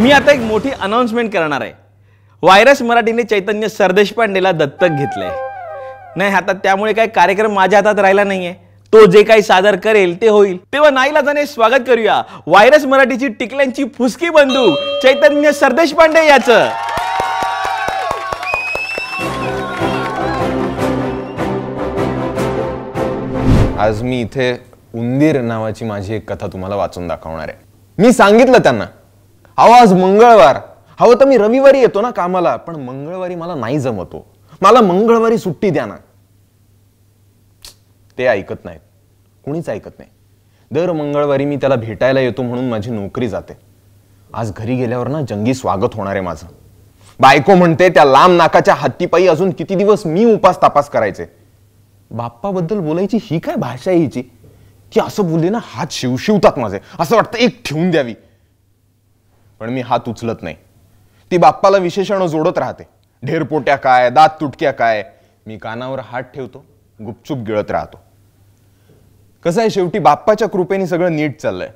मी आता एक मोठी अनाउन्समेंट करणार आहे वायरस मराठीने चैतन्य सरदेशपांडेला दत्तक घेतले नाही आता त्यामुळे काही कार्यक्रम माझ्या हातात राहिला नाहीये तो जे काही सादर करेल ते होईल तेव्हा नाईला जाणे स्वागत करूया वायरस मराठीची टिकल्यांची फुसकी बंधू चैतन्य सरदेशपांडे याच आज मी इथे उंदीर नावाची माझी एक कथा तुम्हाला वाचून दाखवणार आहे मी सांगितलं त्यांना अहो आज मंगळवार हवं तर मी रविवारी येतो ना कामाला पण मंगळवारी मला नाही जमतो मला मंगळवारी सुट्टी द्या ना ते ऐकत नाहीत कुणीच ऐकत नाही दर मंगळवारी मी त्याला भेटायला येतो म्हणून माझी नोकरी जाते आज घरी गेल्यावर ना जंगी स्वागत होणार आहे माझं बायको म्हणते त्या लांब नाकाच्या हत्तीपायी अजून किती दिवस मी उपास तपास करायचे बाप्पाबद्दल बोलायची ही काय भाषा हिची ती असं बोलली ना हात शिवशिवतात माझे असं वाटतं एक ठेवून द्यावी पण मी हात उचलत नाही ती बाप्पाला विशेषणं जोडत राहते ढेरपोट्या काय दात तुटक्या काय मी कानावर हात ठेवतो गुपचूप गिळत राहतो कसं आहे शेवटी बाप्पाच्या कृपेने सगळं नीट चाललंय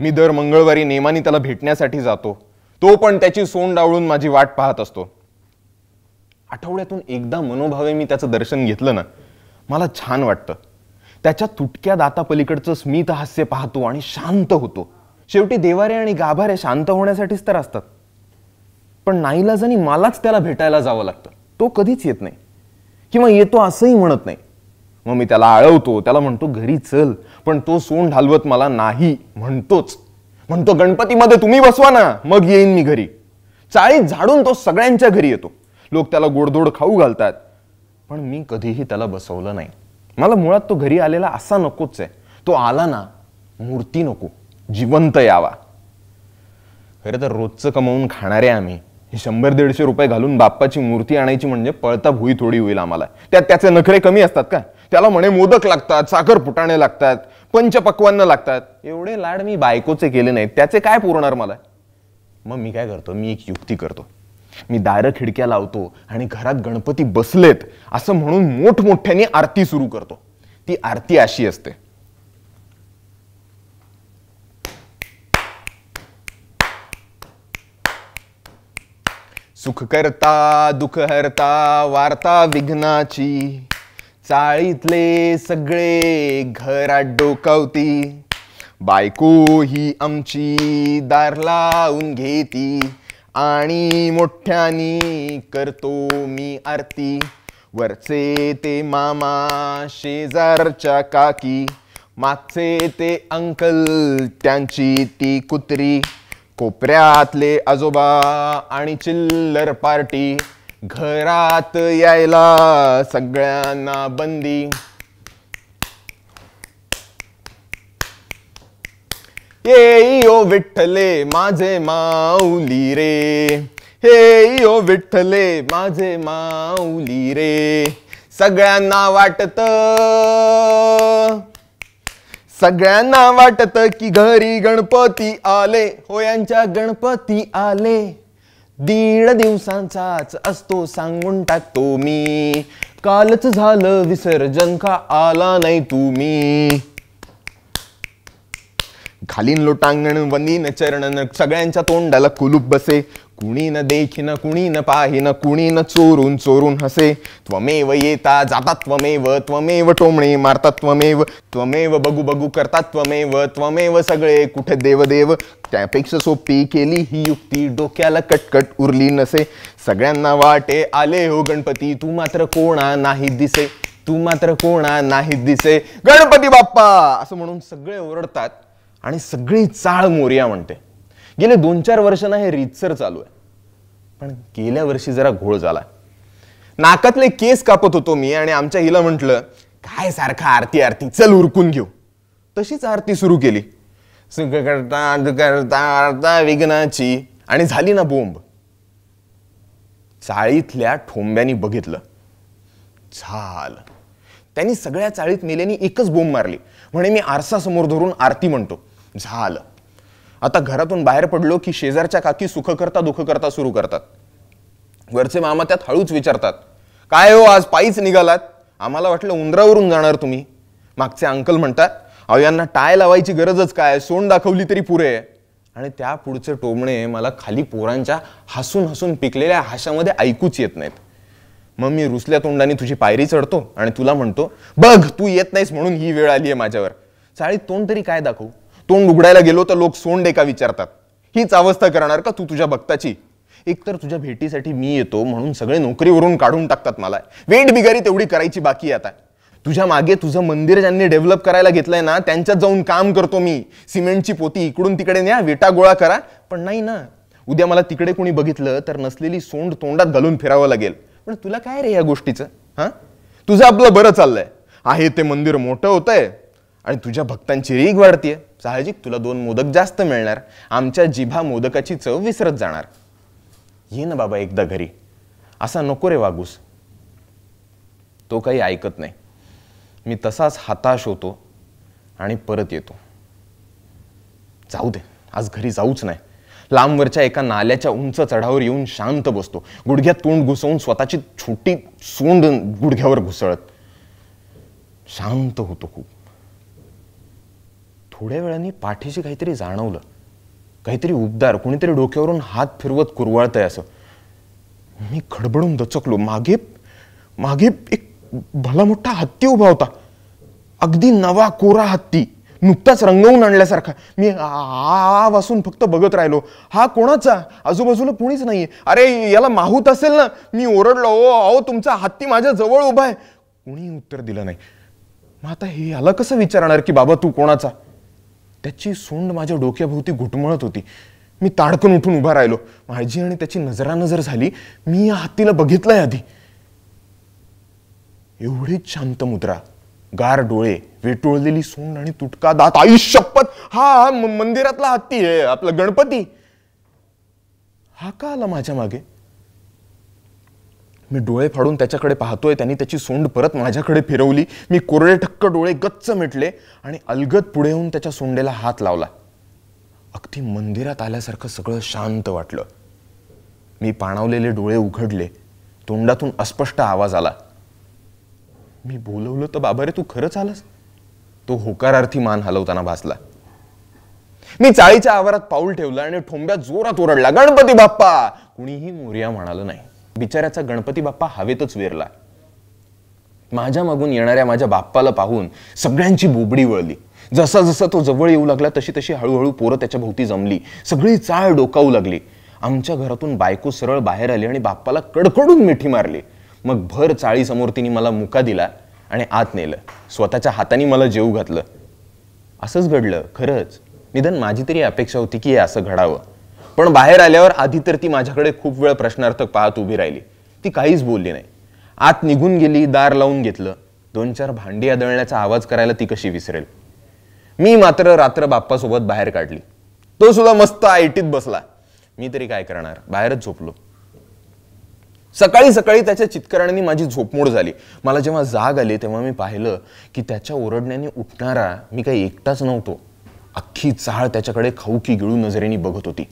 मी दर मंगळवारी नेमाने त्याला भेटण्यासाठी जातो तो पण त्याची सोंड डावळून माझी वाट पाहत असतो आठवड्यातून एकदा मनोभावे मी त्याचं दर्शन घेतलं ना मला छान वाटतं त्याच्या तुटक्या दातापलीकडचं स्मितहास्य पाहतो आणि शांत होतो शेवटी देवारे आणि गाभारे शांत होण्यासाठीच तर असतात पण नाईलाजानी मलाच त्याला भेटायला जावं लागतं तो कधीच येत नाही किंवा येतो असंही म्हणत नाही मग मी त्याला आळवतो त्याला म्हणतो घरी चल पण तो सोन ढालवत मला नाही म्हणतोच म्हणतो गणपतीमध्ये तुम्ही बसवा ना मग येईन मी घरी चाळीत झाडून तो सगळ्यांच्या घरी येतो लोक त्याला गोडधोड खाऊ घालतात पण मी कधीही त्याला बसवलं नाही मला मुळात तो घरी आलेला असा नकोच आहे तो आला ना मूर्ती नको जिवंत यावा खरं तर रोजचं कमवून खाणारे आम्ही हे शंभर दीडशे रुपये घालून बाप्पाची मूर्ती आणायची म्हणजे पळता भुई थोडी होईल आम्हाला त्यात त्याचे नखरे कमी असतात का त्याला म्हणे मोदक लागतात साखर फुटाणे लागतात पंचपक्वांना लागतात एवढे लाड मी बायकोचे केले नाहीत त्याचे काय पुरणार मला मग मी काय करतो मी एक युक्ती करतो मी दारं खिडक्या लावतो आणि घरात गणपती बसलेत असं म्हणून मोठमोठ्याने आरती सुरू करतो ती आरती अशी असते सुख करता दुख हरता वार्ता विघ्नाची चाळीतले सगळे घरात डोकावती बायको ही आमची दार लावून घेती आणि मोठ्यानी करतो मी आरती वरचे ते मामा शेजारच्या काकी मागचे ते अंकल त्यांची ती कुत्री कोपऱ्यातले आजोबा आणि चिल्लर पार्टी घरात यायला सगळ्यांना बंदी ये यो विठ्ठले माझे माऊली रे हे यो विठ्ठले माझे माऊली रे सगळ्यांना वाटतं सगळ्यांना वाटत की घरी गणपती आले हो यांच्या गणपती आले दीड दिवसांचाच असतो सांगून टाकतो मी कालच झालं विसर्जन का आला नाही तुम्ही घालीन लोटांगण वनीन चरण सगळ्यांच्या तोंडाला कुलूप बसे कुणी न न कुणी न पाहिन कुणी न चोरून चोरून हसे त्वमेव येता जाता त्वमेव त्वमेव टोमणे मारता त्वमेव त्वमेव बघू बघू करता त्वमेव त्वमेव सगळे कुठे देवदेव त्यापेक्षा सोपी केली ही युक्ती डोक्याला कटकट उरली नसे सगळ्यांना वाटे आले हो गणपती तू मात्र कोणा नाही दिसे तू मात्र कोणा नाही दिसे गणपती बाप्पा असं म्हणून सगळे ओरडतात आणि सगळी चाळ मोर्या म्हणते गेले दोन चार वर्षांना हे रीतसर चालू आहे पण गेल्या वर्षी जरा घोळ झाला नाकातले केस कापत होतो मी आणि आमच्या हिला म्हटलं काय सारखा आरती आरती चल उरकून घेऊ तशीच आरती सुरू केली करता करता विघ्नाची आणि झाली ना बोंब चाळीतल्या ठोंब्यानी बघितलं झाल त्यांनी सगळ्या चाळीत मेल्याने एकच बोंब मारली म्हणे मी आरसा समोर धरून आरती म्हणतो झालं आता घरातून बाहेर पडलो की शेजारच्या काकी सुख करता दुःख करता सुरू करतात वरचे मामा त्यात हळूच विचारतात काय हो आज पायीच निघालात आम्हाला वाटलं उंदरावरून जाणार तुम्ही मागचे अंकल म्हणतात अहो यांना टाय लावायची गरजच काय सोंड दाखवली तरी पुरे आणि त्या पुढचे टोमणे मला खाली पोरांच्या हसून हसून पिकलेल्या हाशामध्ये ऐकूच येत नाहीत मग मी रुसल्या तोंडाने तुझी पायरी चढतो आणि तुला म्हणतो बघ तू येत नाहीस म्हणून ही वेळ आली आहे माझ्यावर चाळीत तोंड तरी काय दाखवू तोंड उघडायला गेलो तर लोक सोंड एका विचारतात हीच अवस्था करणार का तू तुझ्या भक्ताची एकतर तुझ्या भेटीसाठी मी येतो म्हणून सगळे नोकरीवरून काढून टाकतात मला वेट बिगारी तेवढी करायची बाकी आता तुझ्या मागे तुझं मंदिर ज्यांनी डेव्हलप करायला घेतलंय ना त्यांच्यात जाऊन काम करतो मी सिमेंटची पोती इकडून तिकडे न्या विटा गोळा करा पण नाही ना उद्या मला तिकडे कोणी बघितलं तर नसलेली सोंड तोंडात घालून फिरावं लागेल पण तुला काय रे या गोष्टीचं हा तुझं आपलं बरं चाललंय आहे ते मंदिर मोठं होतंय आणि तुझ्या भक्तांची रीग वाढतीये साहजिक तुला दोन मोदक जास्त मिळणार आमच्या जिभा मोदकाची चव विसरत जाणार ये ना बाबा एकदा घरी असा नको रे वागूस तो काही ऐकत नाही मी तसाच हताश होतो आणि परत येतो जाऊ दे आज घरी जाऊच नाही लांबवरच्या एका नाल्याच्या उंच चढावर येऊन शांत बसतो गुडघ्यात तोंड घुसवून स्वतःची छोटी सोंड गुडघ्यावर घुसळत शांत होतो खूप थोड्या वेळाने पाठीशी काहीतरी जाणवलं काहीतरी उबदार कोणीतरी डोक्यावरून हात फिरवत आहे असं मी खडबडून दचकलो मागे मागे एक भला मोठा हत्ती उभा होता अगदी नवा कोरा हत्ती नुकताच रंगवून आणल्यासारखा मी आ फक्त बघत राहिलो हा कोणाचा आजूबाजूला कोणीच नाहीये अरे याला माहूत असेल ना मी ओरडलो ओ अहो तुमचा हत्ती माझ्या जवळ उभा आहे कोणी उत्तर दिलं नाही मग आता हे याला कसं विचारणार की बाबा तू कोणाचा त्याची सोंड माझ्या डोक्याभोवती घुटमळत होती मी ताडकन उठून उभा राहिलो माझी आणि त्याची नजरानजर झाली मी या हत्तीला बघितलंय आधी एवढी शांत मुद्रा गार डोळे वेटोळलेली सोंड आणि तुटका दात आयुष्यपत हा मंदिरातला हत्ती आहे आपला गणपती हा का आला माझ्या मागे मी डोळे फाडून त्याच्याकडे पाहतोय त्यांनी त्याची सोंड परत माझ्याकडे फिरवली मी कोरडे ठक्क डोळे गच्च मिटले आणि अलगद पुढे येऊन त्याच्या सोंडेला हात लावला अगदी मंदिरात आल्यासारखं सगळं शांत वाटलं मी पाणावलेले डोळे उघडले तोंडातून अस्पष्ट आवाज आला मी बोलवलं तर बाबा रे तू खरंच आलास तो होकारार्थी मान हलवताना भासला मी चाळीच्या आवारात पाऊल ठेवलं आणि ठोंब्यात जोरात ओरडला गणपती बाप्पा कुणीही मोर्या म्हणालं नाही बिचाऱ्याचा गणपती बाप्पा हवेतच विरला माझ्या मागून येणाऱ्या माझ्या बाप्पाला पाहून सगळ्यांची बोबडी वळली जसा जसा तो जवळ येऊ लागला तशी तशी हळूहळू पोरं त्याच्या भोवती जमली सगळी चाळ डोकावू लागली आमच्या घरातून बायको सरळ बाहेर आली आणि बाप्पाला कडकडून मिठी मारली मग भर चाळीसमोर तिने मला मुका दिला आणि आत नेलं स्वतःच्या हाताने मला जेऊ घातलं असंच घडलं खरंच निदान माझी तरी अपेक्षा होती की हे असं घडावं पण बाहेर आल्यावर आधी तर ती माझ्याकडे खूप वेळ प्रश्नार्थक पाहत उभी राहिली ती काहीच बोलली नाही आत निघून गेली दार लावून घेतलं दोन चार भांडी आदळण्याचा आवाज करायला ती कशी विसरेल मी मात्र रात्र बाप्पासोबत बाहेर काढली तो सुद्धा मस्त आयटीत बसला मी तरी काय करणार बाहेरच झोपलो सकाळी सकाळी त्याच्या चितकरांनी माझी झोपमोड झाली मला जेव्हा जाग आली तेव्हा मी पाहिलं की त्याच्या ओरडण्याने उठणारा मी काही एकटाच नव्हतो अख्खी चाळ त्याच्याकडे खाऊकी गिळू नजरेने बघत होती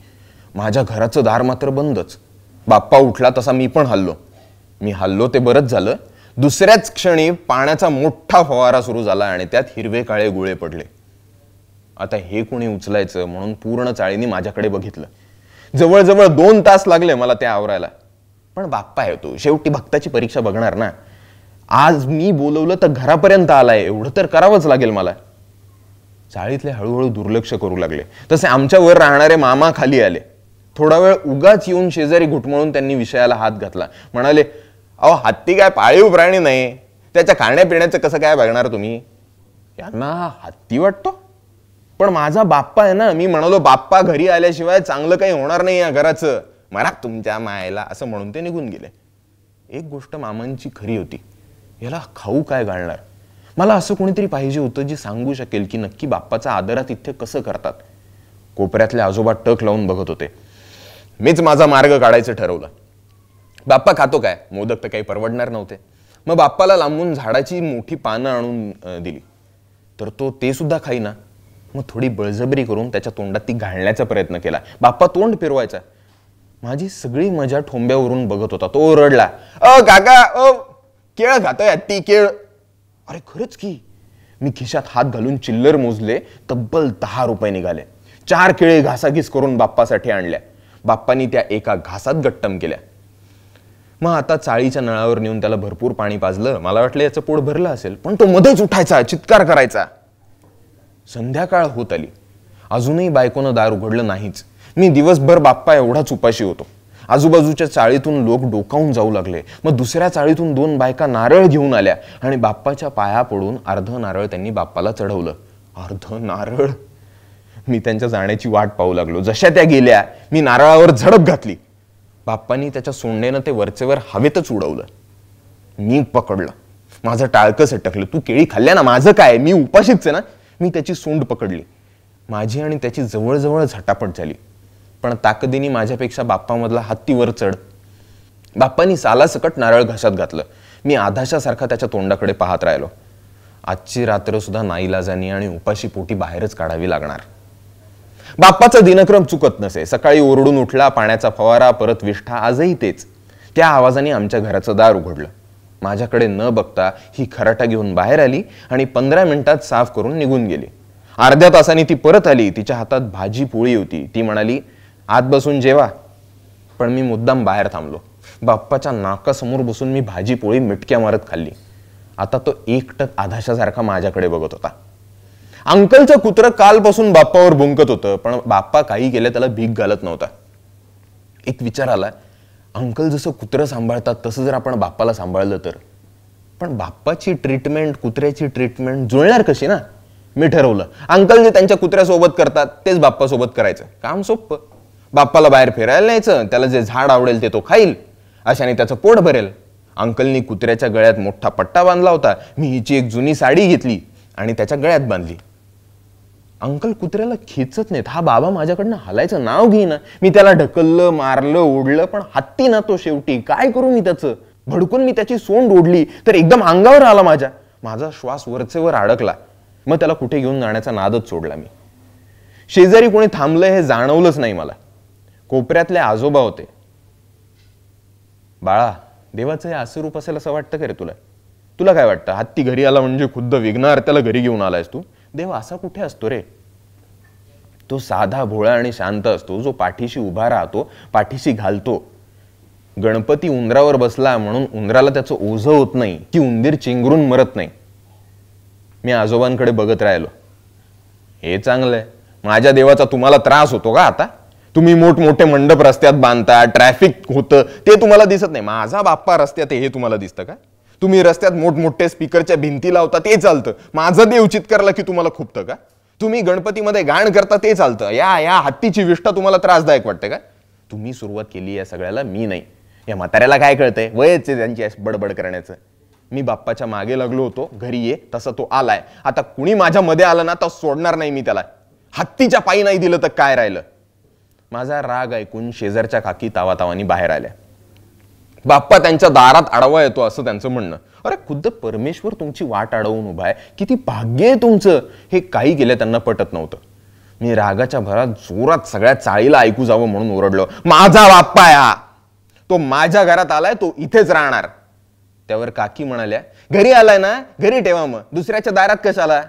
माझ्या घराचं दार मात्र बंदच बाप्पा उठला तसा मी पण हल्लो मी हल्लो ते बरंच झालं दुसऱ्याच क्षणी पाण्याचा मोठा फवारा सुरू झाला आणि त्यात हिरवे काळे गुळे पडले आता हे कुणी उचलायचं म्हणून पूर्ण चाळीने माझ्याकडे बघितलं जवळजवळ दोन तास लागले मला त्या आवरायला पण बाप्पा येतो शेवटी भक्ताची परीक्षा बघणार ना आज मी बोलवलं तर घरापर्यंत आलाय एवढं तर करावंच लागेल मला चाळीतले हळूहळू दुर्लक्ष करू लागले तसे आमच्यावर राहणारे मामा खाली आले थोडा वेळ उगाच येऊन शेजारी घुटमळून त्यांनी विषयाला हात घातला म्हणाले अहो हत्ती काय पाळीव प्राणी नाही त्याच्या खाण्यापिण्याचं कसं काय बघणार तुम्ही यांना हत्ती वाटतो पण माझा बाप्पा आहे ना मी म्हणालो बाप्पा घरी आल्याशिवाय चांगलं काही होणार नाही या घराचं मरा तुमच्या मायला असं म्हणून ते निघून गेले एक गोष्ट मामांची खरी होती याला खाऊ काय घालणार मला असं कोणीतरी पाहिजे होतं जे सांगू शकेल की नक्की बाप्पाचा आदरात इथे कसं करतात कोपऱ्यातल्या आजोबा टक लावून बघत होते मीच माझा मार्ग काढायचं ठरवलं बाप्पा खातो काय मोदक तर काही परवडणार नव्हते मग बाप्पाला लांबून झाडाची मोठी पानं आणून दिली तर तो ते सुद्धा खाईना मग थोडी बळजबरी करून त्याच्या तोंडात ती घालण्याचा प्रयत्न केला बाप्पा तोंड फिरवायचा माझी सगळी मजा ठोंब्यावरून बघत होता तो ओरडला अ काका अ केळ खातोय ती केळ अरे खरंच की मी खिशात हात घालून चिल्लर मोजले तब्बल दहा रुपये निघाले चार केळी घासाघीस करून बाप्पासाठी आणल्या बाप्पांनी त्या एका घासात गट्टम केल्या मग आता चाळीच्या नळावर नेऊन त्याला भरपूर पाणी पाजलं मला वाटलं याचं पोट भरलं असेल पण तो मध्येच उठायचा चित्कार करायचा संध्याकाळ होत आली अजूनही बायकोनं दार उघडलं नाहीच मी दिवसभर बाप्पा एवढाच उपाशी होतो आजूबाजूच्या चाळीतून लोक डोकावून जाऊ लागले मग दुसऱ्या चाळीतून दोन बायका नारळ घेऊन आल्या आणि बाप्पाच्या पाया पडून अर्ध नारळ त्यांनी बाप्पाला चढवलं अर्ध नारळ मी त्यांच्या जाण्याची वाट पाहू लागलो जशा त्या गेल्या मी नारळावर झडप घातली बाप्पानी त्याच्या सोंडेनं ते वरचेवर हवेतच उडवलं मी पकडलं माझं टाळकं सटकलं तू केळी खाल्ल्या ना माझं काय मी उपाशीच आहे ना मी त्याची सोंड पकडली माझी आणि त्याची जवळजवळ झटापट झाली पण ताकदीने माझ्यापेक्षा बाप्पामधला हत्तीवर चढ बाप्पानी सालासकट नारळ घशात घातलं मी आधाशासारखा त्याच्या तोंडाकडे पाहत राहिलो आजची रात्र सुद्धा नाईलाजानी आणि उपाशी पोटी बाहेरच काढावी लागणार बाप्पाचा दिनक्रम चुकत नसे सकाळी ओरडून उठला पाण्याचा फवारा परत विष्ठा आजही तेच त्या आवाजाने आमच्या घराचं दार उघडलं माझ्याकडे न बघता ही खराटा घेऊन बाहेर आली आणि पंधरा मिनिटात साफ करून निघून गेली अर्ध्या तासाने ती परत आली तिच्या हातात भाजी पोळी होती ती म्हणाली आत बसून जेवा पण मी मुद्दाम बाहेर थांबलो बाप्पाच्या नाकासमोर बसून मी भाजी पोळी मिटक्या मारत खाल्ली आता तो एकटक आधाशासारखा माझ्याकडे बघत होता अंकलचं कुत्र कालपासून बाप्पावर बुंकत होतं पण बाप्पा काही केलं त्याला भीक घालत नव्हता एक विचार आला अंकल जसं कुत्रं सांभाळतात तसं जर आपण बाप्पाला सांभाळलं तर पण बाप्पाची ट्रीटमेंट कुत्र्याची ट्रीटमेंट जुळणार कशी ना मी ठरवलं अंकल जे त्यांच्या कुत्र्यासोबत करतात तेच बाप्पासोबत करायचं काम सोपं बाप्पाला बाहेर फिरायला न्यायचं त्याला जे झाड आवडेल ते तो खाईल अशाने त्याचं पोट भरेल अंकलनी कुत्र्याच्या गळ्यात मोठा पट्टा बांधला होता मी हिची एक जुनी साडी घेतली आणि त्याच्या गळ्यात बांधली अंकल कुत्र्याला खेचत नाहीत हा बाबा माझ्याकडनं हलायचं नाव घेईन मी त्याला ढकललं मारलं ओढलं पण हत्ती ना तो शेवटी काय करू मी त्याचं भडकून मी त्याची सोंड ओढली तर एकदम अंगावर आला माझ्या माझा श्वास वर अडकला मग त्याला कुठे घेऊन जाण्याचा नादच सोडला मी शेजारी कोणी थांबलं हे जाणवलंच नाही मला कोपऱ्यातले आजोबा होते बाळा देवाचं हे असं रूप असेल असं वाटतं का रे तुला तुला काय वाटतं हत्ती घरी आला म्हणजे खुद्द विघ्नार त्याला घरी घेऊन आलायस तू देव असा कुठे असतो रे तो साधा भोळा आणि शांत असतो जो पाठीशी उभा राहतो पाठीशी घालतो गणपती उंदरावर बसला म्हणून उंदराला त्याचं ओझं होत नाही की उंदीर चिंगरून मरत नाही मी आजोबांकडे बघत राहिलो हे चांगलं आहे माझ्या देवाचा तुम्हाला त्रास होतो का आता तुम्ही मोठमोठे मंडप रस्त्यात बांधता ट्रॅफिक होतं ते तुम्हाला दिसत नाही माझा बाप्पा रस्त्यात हे तुम्हाला दिसतं का तुम्ही रस्त्यात मोठमोठ्या स्पीकरच्या भिंती लावता ते चालतं माझं देव चितकारला की तुम्हाला खुपतं का तुम्ही गणपतीमध्ये गाण करता ते चालतं या या हत्तीची विष्ठा तुम्हाला त्रासदायक वाटते का तुम्ही सुरुवात केली या सगळ्याला मी नाही या म्हाताऱ्याला काय कळतंय वयच आहे त्यांची बडबड करण्याचं मी बाप्पाच्या मागे लागलो होतो घरी ये तसा तो आलाय आता कुणी माझ्या मध्ये आलं ना तर सोडणार नाही मी त्याला हत्तीच्या पायी नाही दिलं तर काय राहिलं माझा राग ऐकून शेजारच्या काकी तावातावानी बाहेर आल्या बाप्पा त्यांच्या दारात आडवा येतो असं त्यांचं म्हणणं अरे खुद्द परमेश्वर तुमची वाट अडवून उभा आहे किती भाग्य आहे तुमचं हे काही केलं त्यांना पटत नव्हतं मी रागाच्या भरात जोरात सगळ्या चाळीला ऐकू जावं म्हणून ओरडलो माझा बाप्पा या तो माझ्या घरात आलाय तो इथेच राहणार त्यावर काकी म्हणाल्या घरी आलाय ना घरी ठेवा मग दुसऱ्याच्या दारात आलाय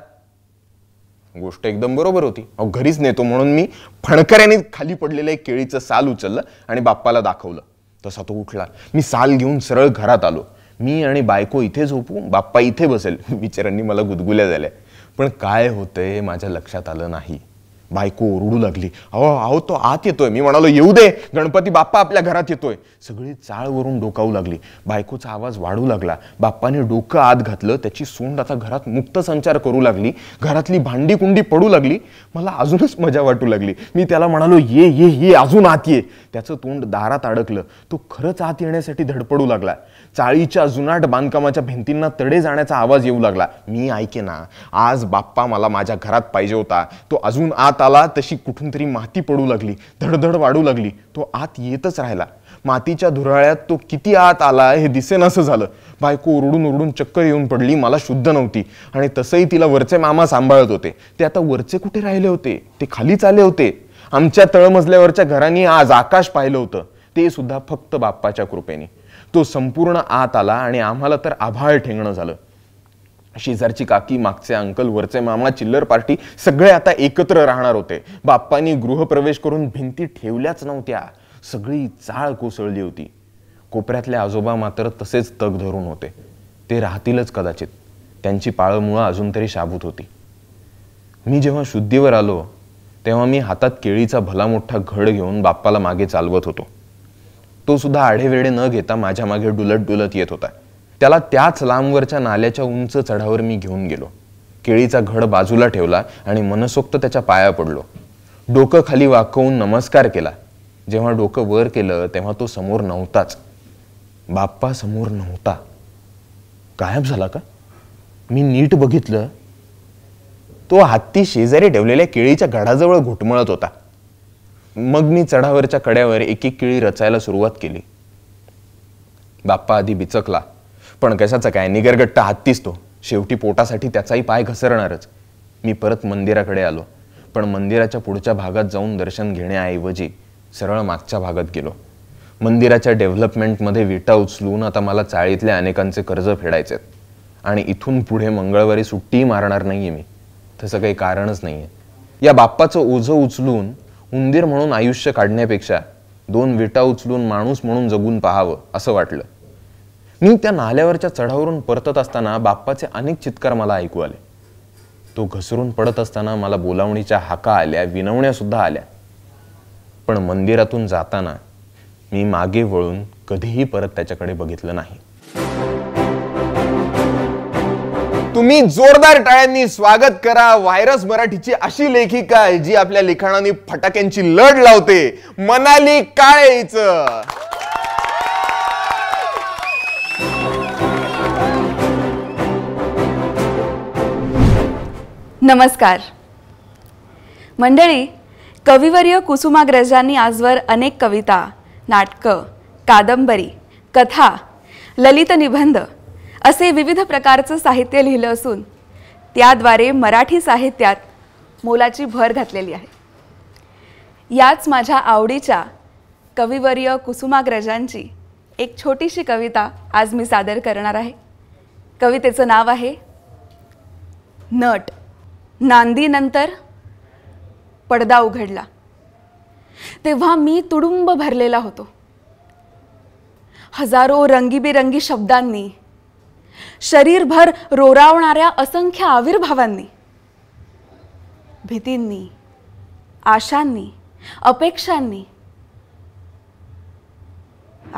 गोष्ट एकदम बरोबर होती अहो घरीच नेतो म्हणून मी फणकऱ्याने खाली पडलेलं एक केळीचं साल उचललं आणि बाप्पाला दाखवलं तसा तो उठला मी साल घेऊन सरळ घरात आलो मी आणि बायको इथे झोपू बाप्पा इथे बसेल बिचारांनी मला गुदगुल्या झाल्या पण काय होतंय माझ्या लक्षात आलं नाही बायको ओरडू लागली अहो अहो तो आत येतोय मी म्हणालो येऊ दे गणपती बाप्पा आपल्या घरात येतोय सगळी चाळवरून डोकावू लागली बायकोचा आवाज वाढू लागला बाप्पाने डोकं आत घातलं त्याची सोंड आता घरात मुक्त संचार करू लागली घरातली भांडी कुंडी पडू लागली मला अजूनच मजा वाटू लागली मी त्याला म्हणालो ये ये ये अजून आत ये त्याचं तोंड दारात अडकलं तो खरंच आत येण्यासाठी धडपडू लागला चाळीच्या जुनाट बांधकामाच्या भिंतींना तडे जाण्याचा आवाज येऊ लागला मी ऐके ना आज बाप्पा मला माझ्या घरात पाहिजे होता तो अजून आत आला तशी कुठून तरी माती पडू लागली धडधड वाढू लागली तो आत येतच राहिला मातीच्या धुराळ्यात तो किती आत आला हे असं झालं बायको ओरडून ओरडून चक्कर येऊन पडली मला शुद्ध नव्हती आणि तसंही तिला वरचे मामा सांभाळत होते ते आता वरचे कुठे राहिले होते ते खालीच आले होते आमच्या तळमजल्यावरच्या घरांनी आज आकाश पाहिलं होतं ते सुद्धा फक्त बाप्पाच्या कृपेने तो संपूर्ण आत आला आणि आम्हाला तर आभाळ ठेंगणं झालं शेजारची काकी मागचे अंकल वरचे मामा चिल्लर पार्टी सगळे आता एकत्र राहणार होते बाप्पानी गृहप्रवेश करून भिंती ठेवल्याच नव्हत्या सगळी चाळ कोसळली होती कोपऱ्यातले आजोबा मात्र तसेच तग धरून होते ते राहतीलच कदाचित त्यांची पाळमुळं अजून तरी शाबूत होती मी जेव्हा शुद्धीवर आलो तेव्हा मी हातात केळीचा भला मोठा घड घेऊन बाप्पाला मागे चालवत होतो तो सुद्धा आढेवेढे न घेता माझ्या मागे डुलत डुलत येत होता त्याला त्याच लांबवरच्या नाल्याच्या उंच चढावर मी घेऊन गेलो केळीचा घड बाजूला ठेवला आणि मनसोक्त त्याच्या पाया पडलो डोकं खाली वाकवून नमस्कार केला जेव्हा डोकं वर केलं तेव्हा तो समोर नव्हताच बाप्पा समोर नव्हता गायब झाला का मी नीट बघितलं तो हत्ती शेजारी ठेवलेल्या केळीच्या घडाजवळ घुटमळत होता मग मी चढावरच्या कड्यावर एक एक किळी रचायला सुरुवात केली बाप्पा आधी बिचकला पण कशाचा काय निगरगट्ट हत्तीच तो शेवटी पोटासाठी त्याचाही पाय घसरणारच मी परत मंदिराकडे आलो पण मंदिराच्या पुढच्या भागात जाऊन दर्शन घेण्याऐवजी सरळ मागच्या भागात गेलो मंदिराच्या डेव्हलपमेंटमध्ये विटा उचलून आता मला चाळीतल्या अनेकांचे कर्ज फेडायचे आणि इथून पुढे मंगळवारी सुट्टीही मारणार नाही आहे मी तसं काही कारणच नाही आहे या बाप्पाचं ओझं उचलून उंदीर म्हणून आयुष्य काढण्यापेक्षा दोन विटा उचलून माणूस म्हणून जगून पाहावं असं वाटलं मी त्या नाल्यावरच्या चढावरून परतत असताना बाप्पाचे अनेक चित्कार मला ऐकू आले तो घसरून पडत असताना मला बोलावणीच्या हाका आल्या विनवण्यासुद्धा आल्या पण मंदिरातून जाताना मी मागे वळून कधीही परत त्याच्याकडे बघितलं नाही तुम्ही जोरदार टाळ्यांनी स्वागत करा व्हायरस मराठीची अशी लेखिका आहे जी आपल्या लिखाणाने फटाक्यांची लढ लावते मनाली काळेच नमस्कार मंडळी कविवर्य कुसुमाग्रजांनी आजवर अनेक कविता नाटकं कादंबरी कथा ललित निबंध असे विविध प्रकारचं साहित्य लिहिलं असून त्याद्वारे मराठी साहित्यात मोलाची भर घातलेली आहे याच माझ्या आवडीच्या कविवर्य कुसुमाग्रजांची एक छोटीशी कविता आज मी सादर करणार आहे कवितेचं नाव आहे नट नांदीनंतर पडदा उघडला तेव्हा मी तुडुंब भरलेला होतो हजारो रंगीबेरंगी शब्दांनी शरीरभर रोरावणाऱ्या असंख्य आविर्भावांनी भीतींनी आशांनी अपेक्षांनी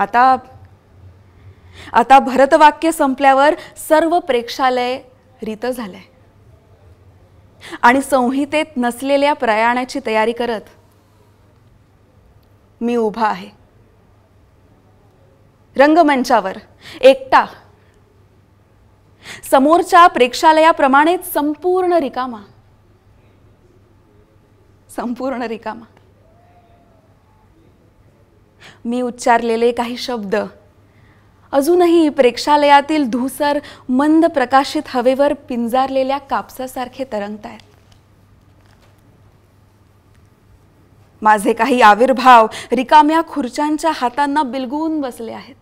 आता आता भरतवाक्य संपल्यावर सर्व प्रेक्षालय रीत झालंय आणि संहितेत नसलेल्या प्रयाणाची तयारी करत मी उभा आहे रंगमंचावर एकटा समोरच्या प्रेक्षालयाप्रमाणेच संपूर्ण रिकामा संपूर्ण रिकामा मी उच्चारलेले काही शब्द अजूनही प्रेक्षालयातील धूसर मंद प्रकाशित हवेवर पिंजारलेल्या कापसासारखे आहेत माझे काही आविर्भाव रिकाम्या खुर्च्यांच्या हातांना बिलगून बसले आहेत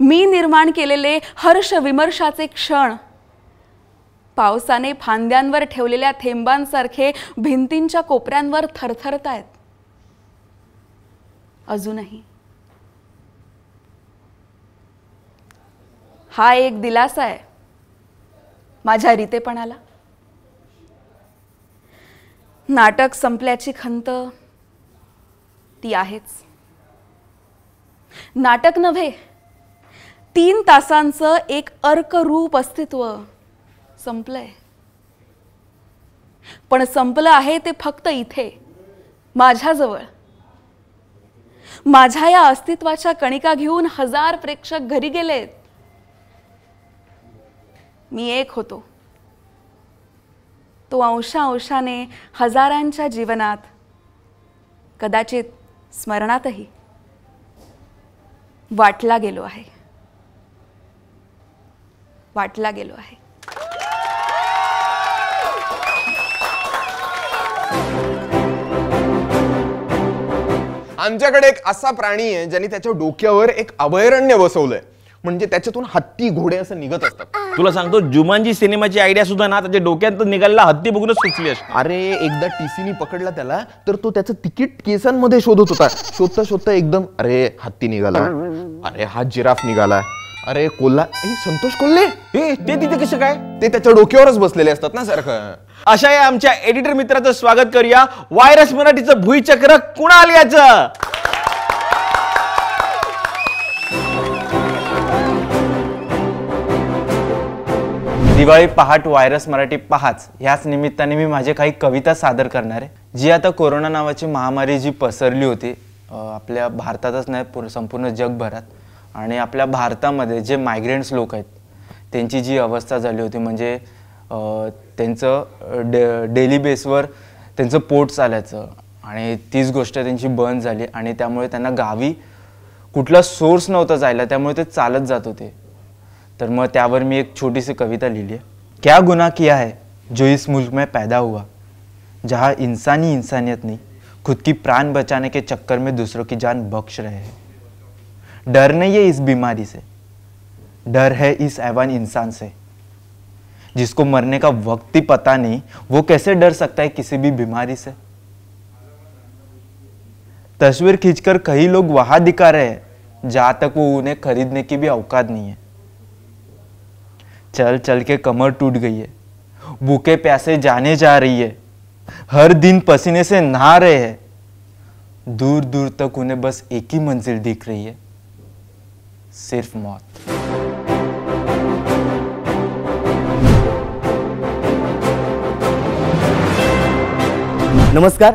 मी निर्माण केलेले हर्ष विमर्शाचे क्षण पावसाने फांद्यांवर ठेवलेल्या थेंबांसारखे भिंतींच्या कोपऱ्यांवर आहेत अजूनही हा एक दिलासा आहे माझ्या रीतेपणाला नाटक संपल्याची खंत ती आहेच नाटक नव्हे तीन तासांचं एक अर्क अर्करूप अस्तित्व संपलंय पण संपलं आहे ते फक्त इथे माझ्याजवळ माझ्या या अस्तित्वाच्या कणिका घेऊन हजार प्रेक्षक घरी गेलेत मी एक होतो तो अंशा अंशाने हजारांच्या जीवनात कदाचित स्मरणातही वाटला गेलो आहे वाटला गेलो आहे आमच्याकडे एक असा प्राणी आहे ज्याने त्याच्या डोक्यावर एक अभयारण्य बसवलंय म्हणजे त्याच्यातून हत्ती घोडे असं निघत असतात तुला सांगतो जुमानजी सिनेमाची आयडिया सुद्धा ना त्याच्या डोक्यात निघालेला हत्ती बघूनच सुचली असते अरे एकदा टीसीनी पकडला त्याला तर तो त्याचं तिकीट केसांमध्ये शोधत होता शोधता शोधता एकदम अरे हत्ती निघाला अरे हा जिराफ निघाला अरे कोल्हा संतोष कोल्हे हे ते तिथे कसं काय ते त्याच्या डोक्यावरच बसलेले असतात ना सारखं अशा या आमच्या एडिटर मित्राचं स्वागत करूया वायरस मराठीचं भुईचक्र आलं याचं दिवाळी पहाट व्हायरस मराठी पहाच ह्याच निमित्ताने मी माझे काही कविता सादर करणार आहे जी आता कोरोना नावाची महामारी जी पसरली होती आपल्या भारतातच नाही संपूर्ण जगभरात आणि आपल्या भारतामध्ये जे मायग्रेंट्स लोक आहेत त्यांची जी अवस्था झाली होती म्हणजे त्यांचं डे डेली बेसवर त्यांचं पोट चालायचं आणि तीच गोष्ट त्यांची बंद झाली आणि त्यामुळे त्यांना गावी कुठला सोर्स नव्हता जायला त्यामुळे ते चालत जात होते तर मग त्यावर मी एक छोटीशी कविता लिहिली आहे क्या गुन्हा किया है जो इस मुल्क में पैदा हुआ जहाँ इंसानी इंसानियत नहीं खुद की प्राण बचाने के चक्कर में दूसरों की जान बख्श रहे हैं डर नहीं है इस बीमारी से डर है इस ऐवान इंसान से जिसको मरने का वक्त ही पता नहीं वो कैसे डर सकता है किसी भी बीमारी से तस्वीर खींचकर कई लोग वहां दिखा रहे हैं जहां तक वो उन्हें खरीदने की भी औकात नहीं है चल चल के कमर टूट गई है भूखे प्यासे जाने जा रही है हर दिन पसीने से नहा रहे हैं दूर दूर तक उन्हें बस एक ही मंजिल दिख रही है सिर्फ मौत नमस्कार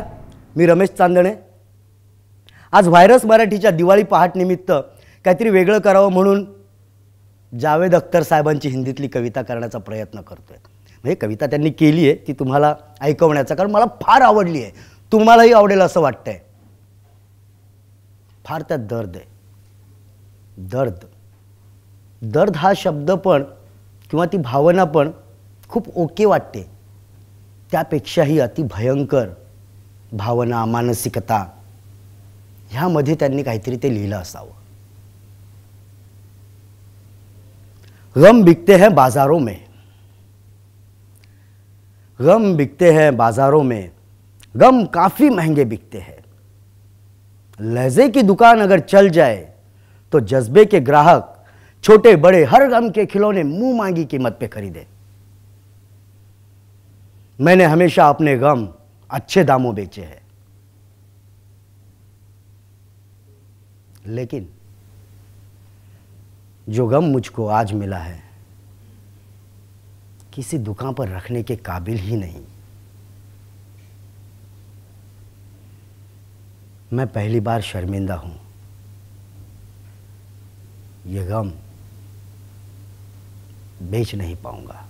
मी रमेश चांदणे आज व्हायरस मराठीच्या दिवाळी पहाटनिमित्त काहीतरी वेगळं करावं म्हणून जावेद अख्तर साहेबांची हिंदीतली कविता करण्याचा प्रयत्न करतोय हे म्हणजे कविता त्यांनी केली आहे ती तुम्हाला ऐकवण्याचा कारण मला फार आवडली आहे तुम्हालाही आवडेल असं वाटतंय फार त्यात दर्द आहे दर्द दर्द हा शब्द पण किंवा ती भावना पण खूप ओके वाटते ही अति भयंकर भावना मानसिकता ह्यामध्ये त्यांनी काहीतरी ते लिहिलं असावं गम बिकते हैं बाज़ारों में गम बिकते हैं बाज़ारों में गम काफ़ी महंगे बिकते हैं लहजे की दुकान अगर चल जाए तो जज्बे के ग्राहक छोटे बड़े हर गम के खिलौने मुंह मांगी कीमत पे खरीदे मैंने हमेशा अपने गम अच्छे दामों बेचे हैं लेकिन जो गम मुझको आज मिला है किसी दुकान पर रखने के काबिल ही नहीं मैं पहली बार शर्मिंदा हूं ये गम बेच नहीं पाऊंगा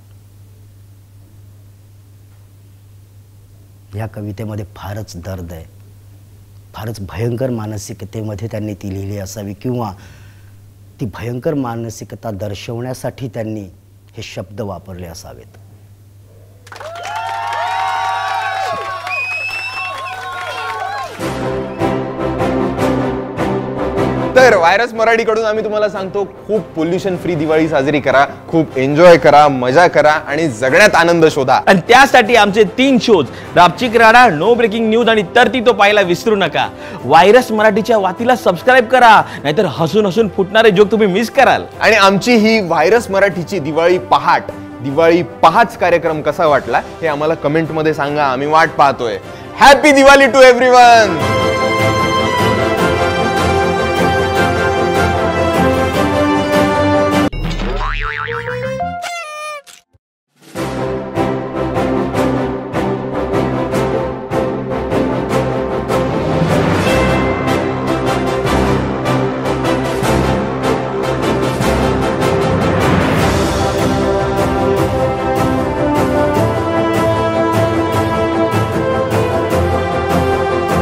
या कवितेमध्ये फारच दर्द आहे फारच भयंकर मानसिकतेमध्ये त्यांनी ती लिहिली असावी किंवा ती भयंकर मानसिकता दर्शवण्यासाठी त्यांनी हे शब्द वापरले असावेत व्हायरस मराठीकडून आम्ही तुम्हाला सांगतो खूप पोल्युशन फ्री दिवाळी साजरी करा खूप एन्जॉय करा मजा करा आणि जगण्यात आनंद शोधा आणि त्यासाठी आमचे तीन शोज रापचिक राडा नो ब्रेकिंग न्यूज आणि तरती तो पाहायला विसरू नका व्हायरस मराठीच्या वातीला सबस्क्राईब करा नाहीतर हसून हसून फुटणारे जोक तुम्ही मिस कराल आणि आमची ही व्हायरस मराठीची दिवाळी पहाट दिवाळी पहाच कार्यक्रम कसा वाटला हे आम्हाला कमेंटमध्ये सांगा आम्ही वाट पाहतोय हॅपी दिवाळी टू एव्हरी